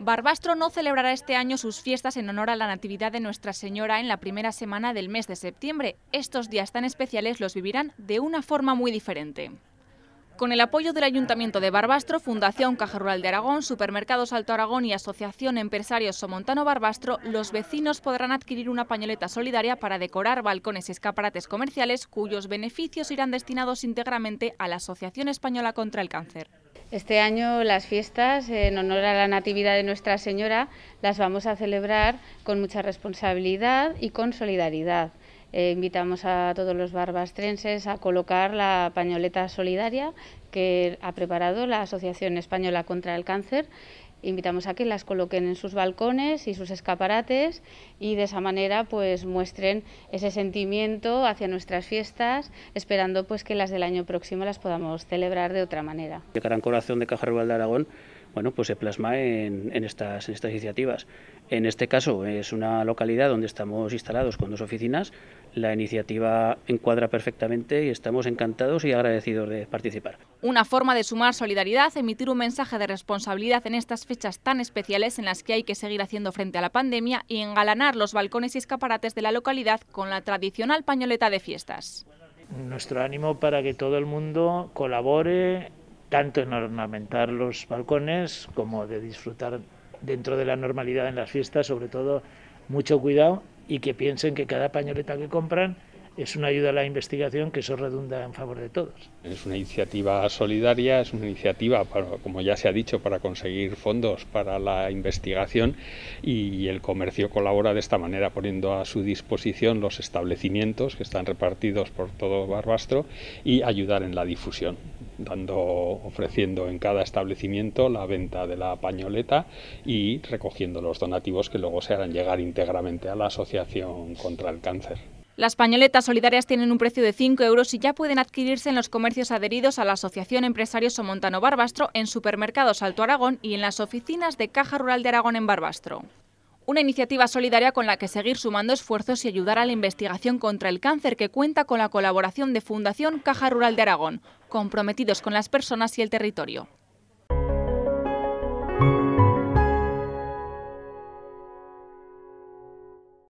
Barbastro no celebrará este año sus fiestas en honor a la Natividad de Nuestra Señora en la primera semana del mes de septiembre. Estos días tan especiales los vivirán de una forma muy diferente. Con el apoyo del Ayuntamiento de Barbastro, Fundación Caja Rural de Aragón, Supermercados Alto Aragón y Asociación Empresarios Somontano Barbastro, los vecinos podrán adquirir una pañoleta solidaria para decorar balcones y escaparates comerciales cuyos beneficios irán destinados íntegramente a la Asociación Española contra el Cáncer. Este año las fiestas, en honor a la Natividad de Nuestra Señora, las vamos a celebrar con mucha responsabilidad y con solidaridad. Eh, invitamos a todos los barbastrenses a colocar la pañoleta solidaria que ha preparado la Asociación Española contra el Cáncer invitamos a que las coloquen en sus balcones y sus escaparates y de esa manera pues muestren ese sentimiento hacia nuestras fiestas, esperando pues que las del año próximo las podamos celebrar de otra manera. Corazón de Caja de Aragón bueno, pues se plasma en, estas, estas iniciativas. En este caso es una localidad donde estamos instalados con dos oficinas. La iniciativa encuadra perfectamente y estamos encantados y agradecidos de participar. Una forma de sumar solidaridad, emitir un mensaje de responsabilidad en estas fechas tan especiales en las que hay que seguir haciendo frente a la pandemia y engalanar los balcones y escaparates de la localidad con la tradicional pañoleta de fiestas. Nuestro ánimo para que todo el mundo colabore tanto en ornamentar los balcones como de disfrutar dentro de la normalidad en las fiestas, sobre todo mucho cuidado y que piensen que cada pañoleta que compran es una ayuda a la investigación que eso redunda en favor de todos. Es una iniciativa solidaria, es una iniciativa, como ya se ha dicho, para conseguir fondos para la investigación y el comercio colabora de esta manera, poniendo a su disposición los establecimientos que están repartidos por todo Barbastro y ayudar en la difusión dando, ofreciendo en cada establecimiento la venta de la pañoleta y recogiendo los donativos que luego se harán llegar íntegramente a la Asociación contra el Cáncer. Las pañoletas solidarias tienen un precio de 5 euros y ya pueden adquirirse en los comercios adheridos a la Asociación Empresarios Somontano Barbastro, en supermercados Alto Aragón y en las oficinas de Caja Rural de Aragón en Barbastro. Una iniciativa solidaria con la que seguir sumando esfuerzos y ayudar a la investigación contra el cáncer que cuenta con la colaboración de Fundación Caja Rural de Aragón, comprometidos con las personas y el territorio.